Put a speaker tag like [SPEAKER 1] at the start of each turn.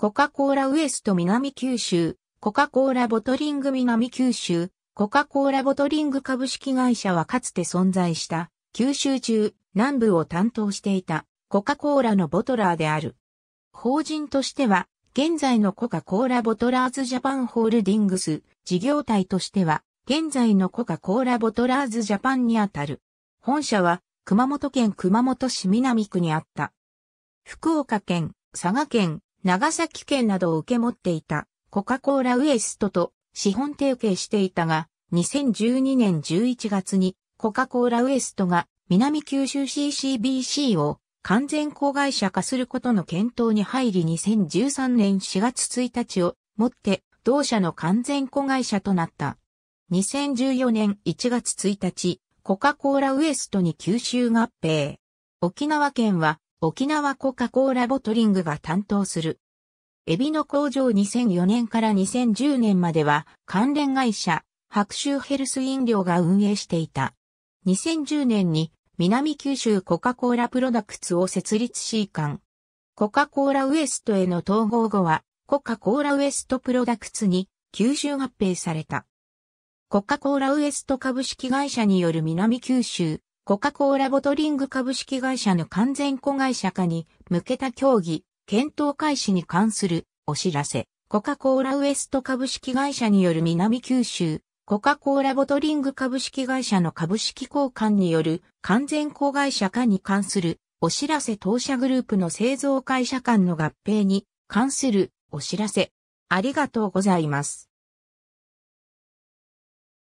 [SPEAKER 1] コカ・コーラウエスト南九州、コカ・コーラボトリング南九州、コカ・コーラボトリング株式会社はかつて存在した、九州中、南部を担当していた、コカ・コーラのボトラーである。法人としては、現在のコカ・コーラボトラーズジャパンホールディングス、事業体としては、現在のコカ・コーラボトラーズジャパンにあたる。本社は、熊本県熊本市南区にあった。福岡県、佐賀県、長崎県などを受け持っていたコカ・コーラウエストと資本提携していたが、2012年11月にコカ・コーラウエストが南九州 CCBC を完全子会社化することの検討に入り2013年4月1日をもって同社の完全子会社となった。2014年1月1日、コカ・コーラウエストに九州合併。沖縄県は沖縄コカ・コーラボトリングが担当する。エビの工場2004年から2010年までは関連会社、白州ヘルス飲料が運営していた。2010年に南九州コカ・コーラプロダクツを設立し、間。コカ・コーラウエストへの統合後は、コカ・コーラウエストプロダクツに吸収合併された。コカ・コーラウエスト株式会社による南九州コカ・コーラボトリング株式会社の完全子会社化に向けた協議、検討開始に関するお知らせ。コカ・コーラウエスト株式会社による南九州、コカ・コーラボトリング株式会社の株式交換による完全子会社化に関するお知らせ当社グループの製造会社間の合併に関するお知らせ。ありがとうございます。